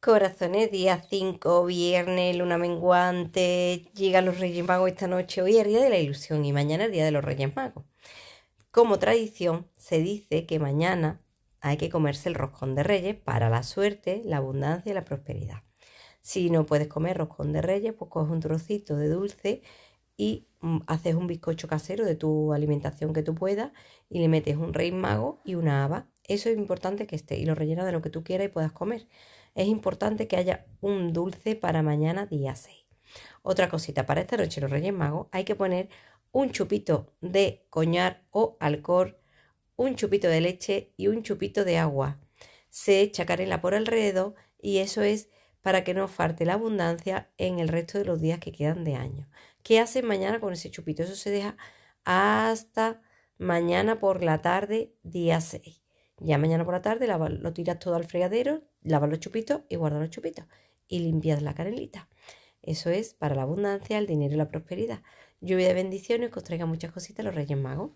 Corazones, día 5, viernes, luna menguante, llegan los Reyes Magos esta noche, hoy es el Día de la Ilusión y mañana el Día de los Reyes Magos. Como tradición, se dice que mañana hay que comerse el roscón de Reyes para la suerte, la abundancia y la prosperidad. Si no puedes comer roscón de Reyes, pues coges un trocito de dulce y mm, haces un bizcocho casero de tu alimentación que tú puedas y le metes un rey mago y una haba eso es importante que esté y lo rellena de lo que tú quieras y puedas comer. Es importante que haya un dulce para mañana día 6. Otra cosita, para esta noche los Reyes Magos hay que poner un chupito de coñar o alcohol, un chupito de leche y un chupito de agua. Se echa la por alrededor y eso es para que no falte la abundancia en el resto de los días que quedan de año. ¿Qué hacen mañana con ese chupito? Eso se deja hasta mañana por la tarde, día 6. Ya mañana por la tarde lo tiras todo al fregadero, lavas los chupitos y guardas los chupitos. Y limpias la canelita. Eso es para la abundancia, el dinero y la prosperidad. Lluvia de bendiciones, que os traiga muchas cositas los Reyes Magos.